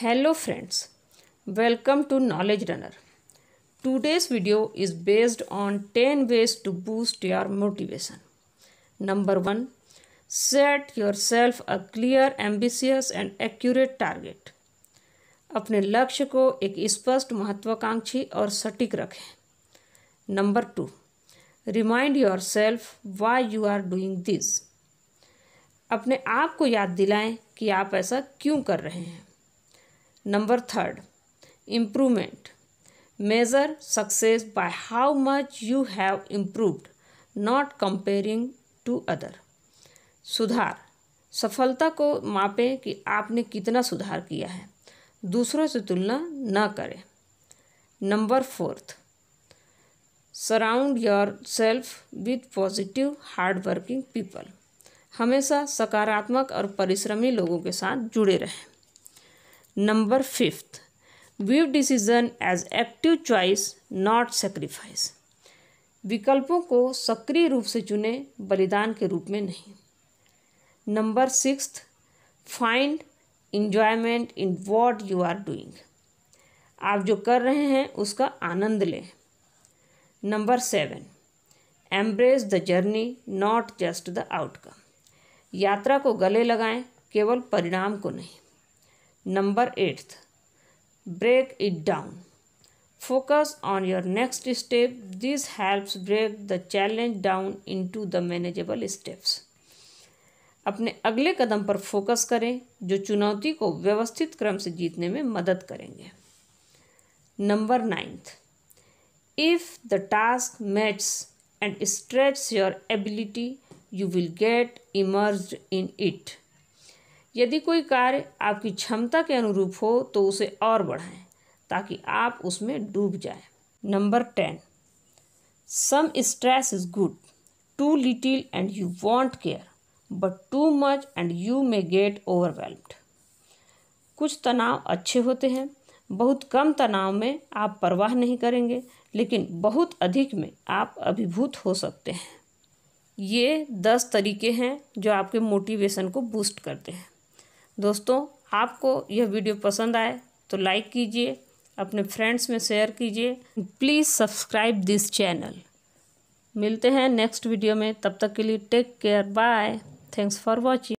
Hello friends welcome to knowledge runner today's video is based on ten ways to boost your motivation number one set your self a clear ambitious and accurate target अपने लक्ष्य को एक स्पष्ट महत्वाकांक्षी और सटीक रखें number two remind your self why you are doing this अपने आप को याद दिलाएं कि आप ऐसा क्यों कर रहे हैं Number third, improvement. Measure success by how much you have improved, not comparing to other. सुधार सफलता को मापें कि आपने कितना सुधार किया है दूसरों से तुलना न करें number fourth surround your self with positive hard working people हमेशा सकारात्मक और परिश्रमी लोगों के साथ जुड़े रहें number fifth view decision as active choice not sacrifice विकल्पों को सक्रिय रूप से चुने बलिदान के रूप में नहीं number six find enjoyment in what you are doing आप जो कर रहे हैं उसका आनंद लें number seven embrace the journey not just the outcome यात्रा को गले लगाएं केवल परिणाम को नहीं number eighth it down focus on your next step this helps break the challenge down into the manageable steps अपने अगले कदम पर फोकस करें जो चुनौती को व्यवस्थित क्रम से जीतने में मदद करेंगे number ninth if the task matches and stretch your ability you will get immerse in it यदि कोई कार्य आपकी क्षमता के अनुरूप हो तो उसे और बढ़ाएं ताकि आप उसमें डूब जाएं। Number ten some stress is good too little and you won't care but too much and you may get overwhelmed कुछ तनाव अच्छे होते हैं बहुत कम तनाव में आप परवाह नहीं करेंगे लेकिन बहुत अधिक में आप अभिभूत हो सकते हैं ये दस तरीके हैं जो आपके मोटिवेशन को बूस्ट करते हैं दोस्तों आपको यह वीडियो पसंद आए तो लाइक कीजिए अपने फ्रेंड्स में शेयर कीजिए प्लीज़ सब्सक्राइब दिस चैनल मिलते हैं नेक्स्ट वीडियो में तब तक के लिए take care bye thanks for watching